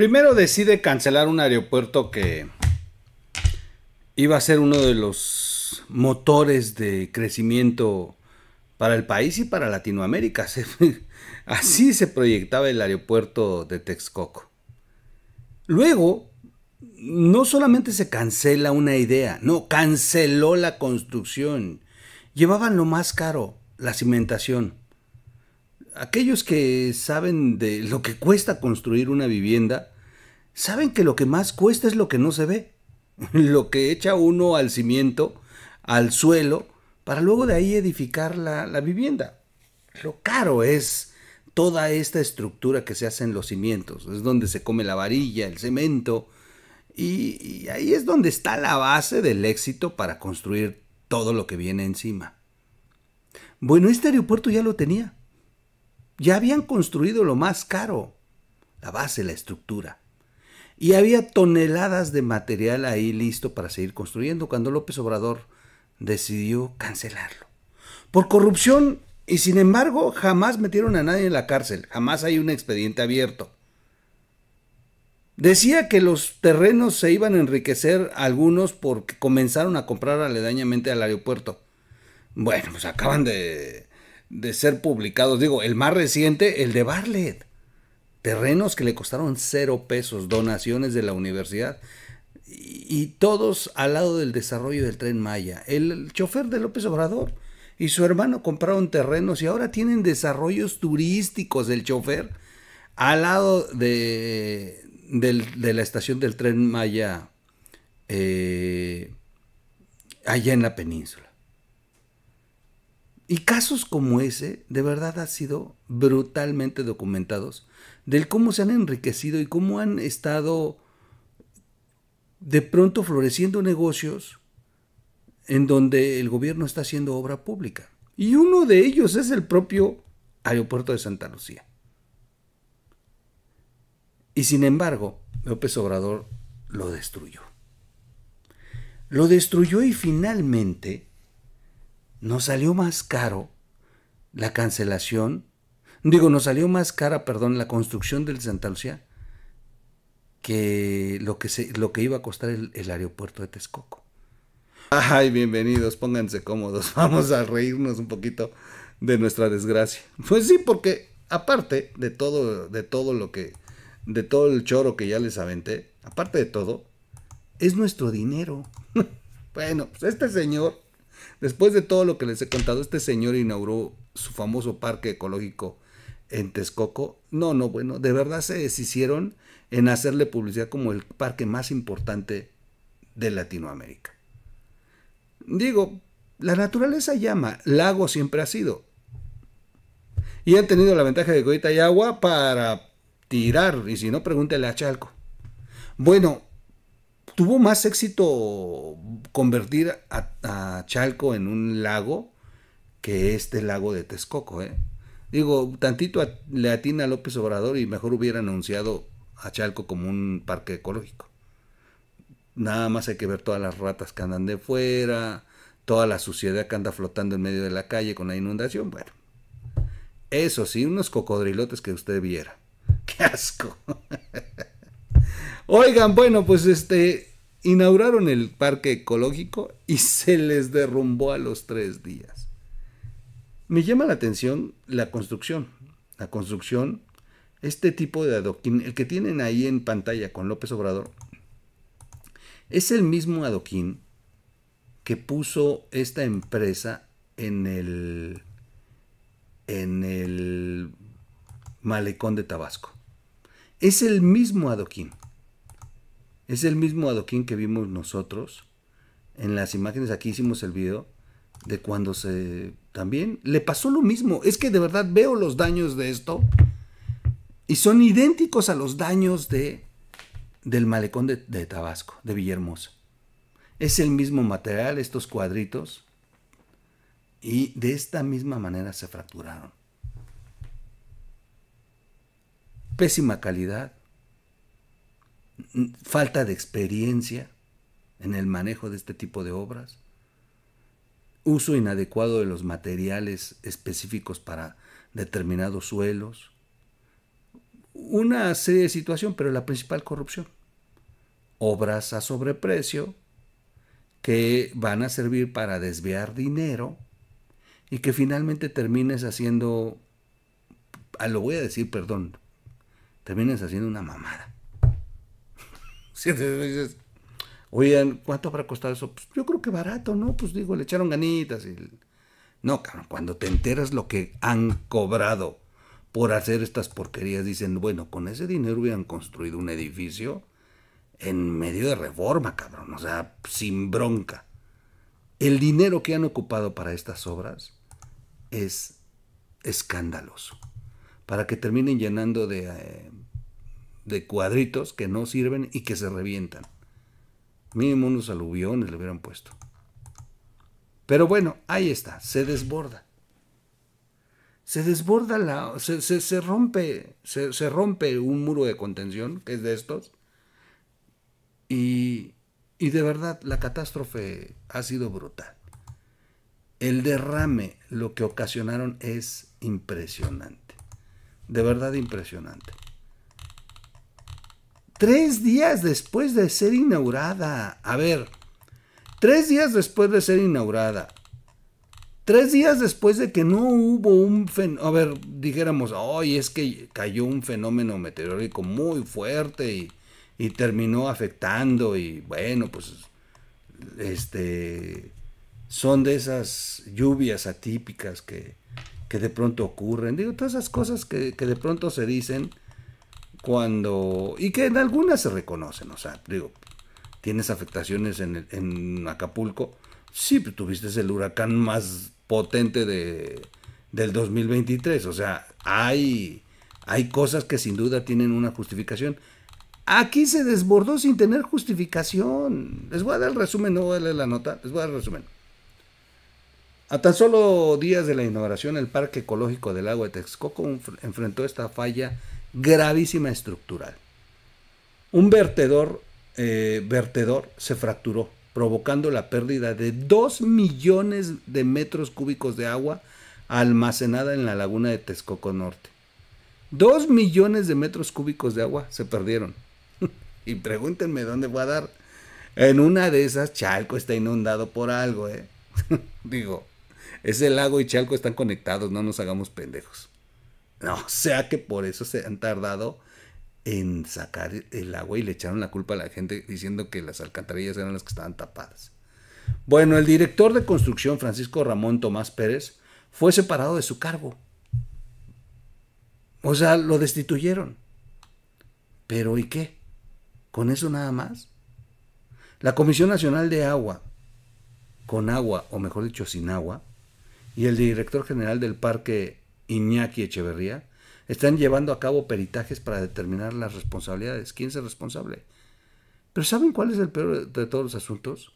Primero decide cancelar un aeropuerto que iba a ser uno de los motores de crecimiento para el país y para Latinoamérica. Así se proyectaba el aeropuerto de Texcoco. Luego, no solamente se cancela una idea, no, canceló la construcción. Llevaban lo más caro, la cimentación. Aquellos que saben de lo que cuesta construir una vivienda, saben que lo que más cuesta es lo que no se ve, lo que echa uno al cimiento, al suelo, para luego de ahí edificar la, vivienda. Lo caro es toda esta estructura que se hace en los cimientos, es donde se come la varilla, el cemento, y ahí es donde está la base del éxito para construir todo lo que viene encima. Bueno, este aeropuerto ya lo tenía. Ya habían construido lo más caro, la base, la estructura. Y había toneladas de material ahí listo para seguir construyendo cuando López Obrador decidió cancelarlo. Por corrupción y sin embargo jamás metieron a nadie en la cárcel, jamás hay un expediente abierto. Decía que los terrenos se iban a enriquecer algunos porque comenzaron a comprar aledañamente al aeropuerto. Bueno, pues acaban de, de ser publicados, digo, el más reciente, el de Barlet terrenos que le costaron cero pesos, donaciones de la universidad, y, todos al lado del desarrollo del tren Maya. El, chofer de López Obrador y su hermano compraron terrenos y ahora tienen desarrollos turísticos del chofer al lado de, la estación del tren Maya eh, allá en la península. Y casos como ese, de verdad, han sido brutalmente documentados del cómo se han enriquecido y cómo han estado de pronto floreciendo negocios en donde el gobierno está haciendo obra pública. Y uno de ellos es el propio aeropuerto de Santa Lucía. Y sin embargo, López Obrador lo destruyó. Lo destruyó y finalmente nos salió más caro la cancelación, digo, nos salió más cara, perdón, la construcción del Santa que lo que, lo que iba a costar el, aeropuerto de Texcoco. Ay, bienvenidos, pónganse cómodos, vamos a reírnos un poquito de nuestra desgracia. Pues sí, porque aparte de todo, de todo lo que, de todo el choro que ya les aventé, aparte de todo, es nuestro dinero. bueno, pues este señor Después de todo lo que les he contado, este señor inauguró su famoso parque ecológico en Texcoco. No, no, bueno, de verdad se deshicieron en hacerle publicidad como el parque más importante de Latinoamérica. Digo, la naturaleza llama, lago siempre ha sido. Y han tenido la ventaja de que y agua para tirar, y si no, pregúntele a Chalco. Bueno, tuvo más éxito convertir a, Chalco en un lago que este lago de Texcoco. ¿eh? Digo, tantito a, le atina a López Obrador y mejor hubiera anunciado a Chalco como un parque ecológico. Nada más hay que ver todas las ratas que andan de fuera, toda la suciedad que anda flotando en medio de la calle con la inundación. Bueno, eso sí, unos cocodrilotes que usted viera. ¡Qué asco! Oigan, bueno, pues este, inauguraron el parque ecológico y se les derrumbó a los tres días. Me llama la atención la construcción. La construcción, este tipo de adoquín, el que tienen ahí en pantalla con López Obrador, es el mismo adoquín que puso esta empresa en el, en el malecón de Tabasco. Es el mismo adoquín. Es el mismo adoquín que vimos nosotros en las imágenes, aquí hicimos el video, de cuando se... También le pasó lo mismo. Es que de verdad veo los daños de esto y son idénticos a los daños de, del malecón de, Tabasco, de Villahermosa. Es el mismo material, estos cuadritos, y de esta misma manera se fracturaron. Pésima calidad, falta de experiencia en el manejo de este tipo de obras, uso inadecuado de los materiales específicos para determinados suelos, una serie de situaciones, pero la principal corrupción. Obras a sobreprecio que van a servir para desviar dinero y que finalmente termines haciendo, ah, lo voy a decir, perdón, termines haciendo una mamada dices, oigan, ¿cuánto habrá costado eso? Pues yo creo que barato, ¿no? Pues digo, le echaron ganitas. Y... No, cabrón, cuando te enteras lo que han cobrado por hacer estas porquerías, dicen, bueno, con ese dinero hubieran construido un edificio en medio de reforma, cabrón, o sea, sin bronca. El dinero que han ocupado para estas obras es escandaloso. Para que terminen llenando de eh, de cuadritos que no sirven y que se revientan. Mínimo unos aluviones le hubieran puesto. Pero bueno, ahí está, se desborda. Se desborda la. se, rompe. Se, rompe un muro de contención, que es de estos. Y, y de verdad, la catástrofe ha sido brutal. El derrame, lo que ocasionaron es impresionante. De verdad impresionante tres días después de ser inaugurada. A ver, tres días después de ser inaugurada. Tres días después de que no hubo un fenómeno, a ver, dijéramos, hoy es que cayó un fenómeno meteorológico muy fuerte y, y terminó afectando y bueno, pues, este, son de esas lluvias atípicas que, que de pronto ocurren. Digo, todas esas cosas que, que de pronto se dicen, cuando y que en algunas se reconocen, o sea, digo, tienes afectaciones en, Acapulco, sí, pero pues, tuviste el huracán más potente de, del 2023, o sea, hay, hay cosas que sin duda tienen una justificación. Aquí se desbordó sin tener justificación. Les voy a dar el resumen, no voy a leer la nota, les voy a dar el resumen. A tan solo días de la inauguración, el Parque Ecológico del Agua de Texcoco enfrentó esta falla gravísima estructural. Un vertedor, eh, vertedor se fracturó, provocando la pérdida de 2 millones de metros cúbicos de agua almacenada en la laguna de Texcoco Norte. 2 millones de metros cúbicos de agua se perdieron. y pregúntenme dónde voy a dar. En una de esas, Chalco está inundado por algo, ¿eh? Digo, ese lago y Chalco están conectados, no nos hagamos pendejos. No, o sea que por eso se han tardado en sacar el agua y le echaron la culpa a la gente diciendo que las alcantarillas eran las que estaban tapadas. Bueno, el director de construcción, Francisco Ramón Tomás Pérez, fue separado de su cargo. O sea, lo destituyeron. Pero ¿y qué? ¿Con eso nada más? La Comisión Nacional de Agua, con agua, o mejor dicho, sin agua, y el director general del Parque Iñaki Echeverría, están llevando a cabo peritajes para determinar las responsabilidades. ¿Quién es el responsable? Pero ¿saben cuál es el peor de todos los asuntos?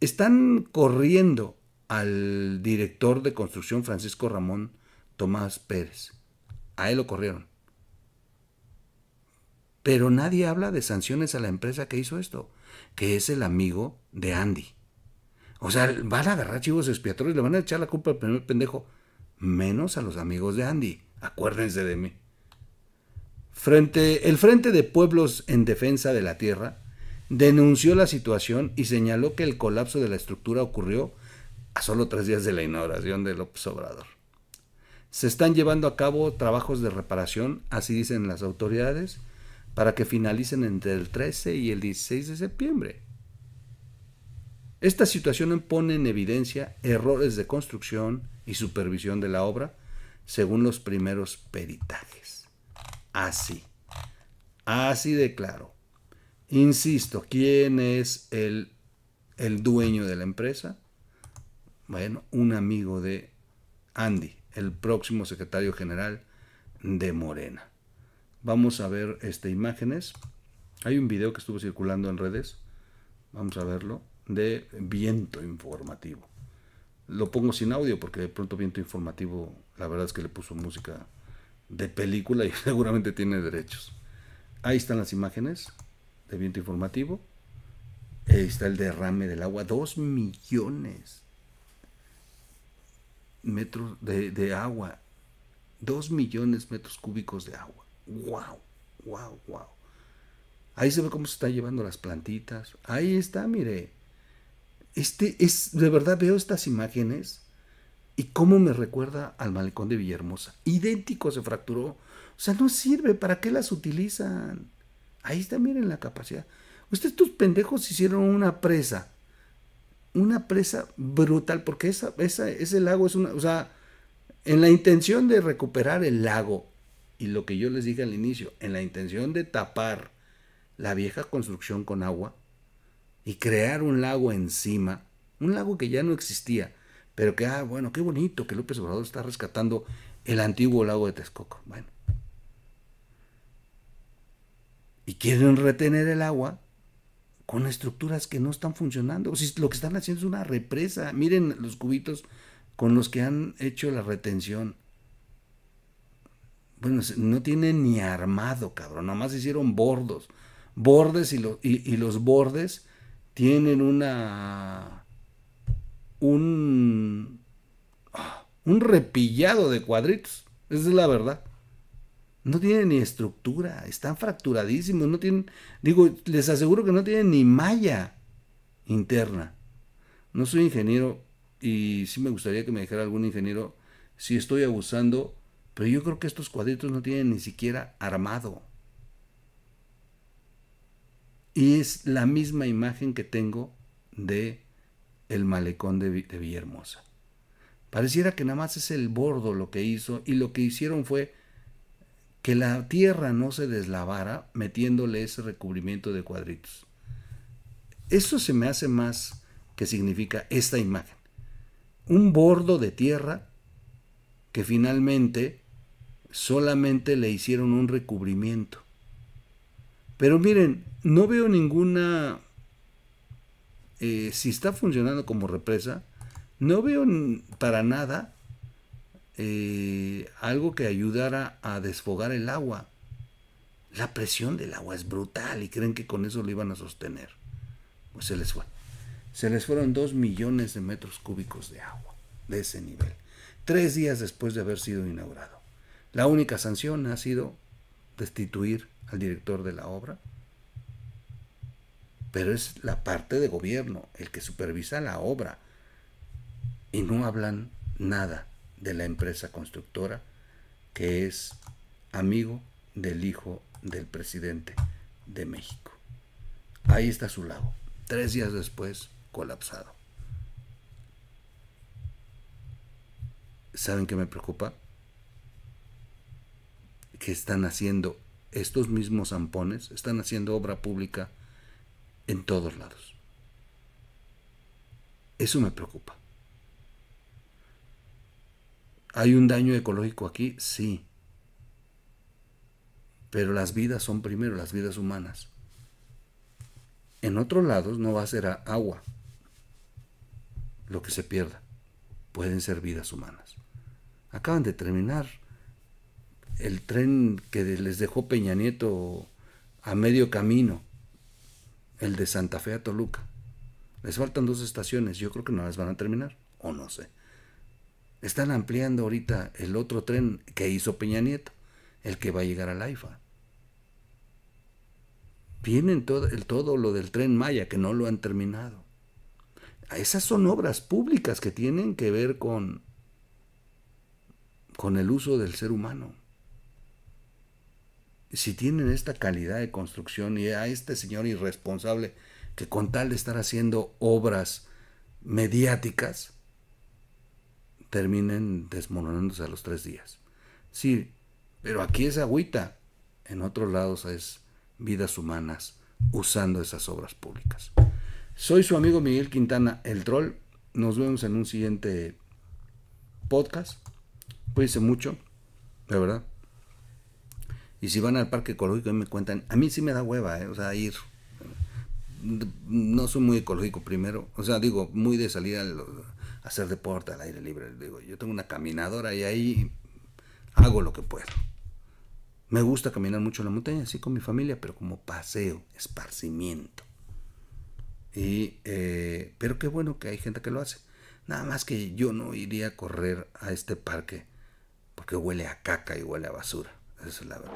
Están corriendo al director de construcción Francisco Ramón Tomás Pérez. A él lo corrieron. Pero nadie habla de sanciones a la empresa que hizo esto, que es el amigo de Andy. O sea, van a agarrar chivos expiatorios, le van a echar la culpa al primer pendejo menos a los amigos de Andy. Acuérdense de mí. Frente, el Frente de Pueblos en Defensa de la Tierra denunció la situación y señaló que el colapso de la estructura ocurrió a solo tres días de la inauguración de López Obrador. Se están llevando a cabo trabajos de reparación, así dicen las autoridades, para que finalicen entre el 13 y el 16 de septiembre. Esta situación pone en evidencia errores de construcción y supervisión de la obra según los primeros peritajes. Así, así de claro. Insisto, ¿quién es el, el dueño de la empresa? Bueno, un amigo de Andy, el próximo secretario general de Morena. Vamos a ver este, imágenes. Hay un video que estuvo circulando en redes. Vamos a verlo de viento informativo. Lo pongo sin audio porque de pronto viento informativo, la verdad es que le puso música de película y seguramente tiene derechos. Ahí están las imágenes de viento informativo. Ahí está el derrame del agua. Dos millones metros de, agua. Dos millones metros cúbicos de agua. ¡Wow! ¡Wow! ¡Wow! Ahí se ve cómo se están llevando las plantitas. Ahí está, mire este es, de verdad veo estas imágenes y cómo me recuerda al malecón de Villahermosa. Idéntico se fracturó. O sea, no sirve, ¿para qué las utilizan? Ahí está, miren la capacidad. Ustedes, tus pendejos, hicieron una presa. Una presa brutal, porque esa, esa, ese lago es una. O sea, en la intención de recuperar el lago, y lo que yo les dije al inicio, en la intención de tapar la vieja construcción con agua, y crear un lago encima, un lago que ya no existía, pero que, ah, bueno, qué bonito que López Obrador está rescatando el antiguo lago de Texcoco. Bueno. Y quieren retener el agua con estructuras que no están funcionando. O lo que están haciendo es una represa. Miren los cubitos con los que han hecho la retención. Bueno, no tienen ni armado, cabrón. más hicieron bordos. Bordes y, y los bordes tienen una un ah, un repillado de cuadritos, esa es la verdad. No tienen ni estructura, están fracturadísimos, no tienen, digo, les aseguro que no tienen ni malla interna. No soy ingeniero y sí me gustaría que me dijera algún ingeniero si estoy abusando, pero yo creo que estos cuadritos no tienen ni siquiera armado. Y es la misma imagen que tengo de el malecón de, de Villahermosa. Pareciera que nada más es el bordo lo que hizo y lo que hicieron fue que la tierra no se deslavara metiéndole ese recubrimiento de cuadritos. Eso se me hace más que significa esta imagen. Un bordo de tierra que finalmente solamente le hicieron un recubrimiento. Pero miren, no veo ninguna... Eh, si está funcionando como represa, no veo para nada eh, algo que ayudara a desfogar el agua. La presión del agua es brutal y creen que con eso lo iban a sostener. Pues se les fue. Se les fueron dos millones de metros cúbicos de agua de ese nivel. Tres días después de haber sido inaugurado. La única sanción ha sido destituir al director de la obra. Pero es la parte de gobierno el que supervisa la obra. Y no hablan nada de la empresa constructora que es amigo del hijo del presidente de México. Ahí está su lago. Tres días después, colapsado. ¿Saben qué me preocupa? que están haciendo estos mismos zampones, están haciendo obra pública en todos lados. Eso me preocupa. ¿Hay un daño ecológico aquí? Sí. Pero las vidas son primero, las vidas humanas. En otros lados no va a ser agua lo que se pierda. Pueden ser vidas humanas. Acaban de terminar el tren que les dejó Peña Nieto a medio camino, el de Santa Fe a Toluca. Les faltan dos estaciones, yo creo que no las van a terminar, o no sé. Están ampliando ahorita el otro tren que hizo Peña Nieto, el que va a llegar a Laifa. Vienen todo, el, todo lo del tren Maya, que no lo han terminado. Esas son obras públicas que tienen que ver con, con el uso del ser humano si tienen esta calidad de construcción y a este señor irresponsable que con tal de estar haciendo obras mediáticas, terminen desmoronándose a los tres días. Sí, pero aquí es agüita, en otros lados es vidas humanas usando esas obras públicas. Soy su amigo Miguel Quintana, el troll. Nos vemos en un siguiente podcast. Cuídense mucho, de verdad. Y si van al parque ecológico y me cuentan, a mí sí me da hueva, eh, o sea, ir. No soy muy ecológico primero, o sea, digo, muy de salida, a, hacer deporte al aire libre. Digo, yo tengo una caminadora y ahí hago lo que puedo. Me gusta caminar mucho en la montaña, así con mi familia, pero como paseo, esparcimiento. Y, eh, pero qué bueno que hay gente que lo hace. Nada más que yo no iría a correr a este parque porque huele a caca y huele a basura. this eleven.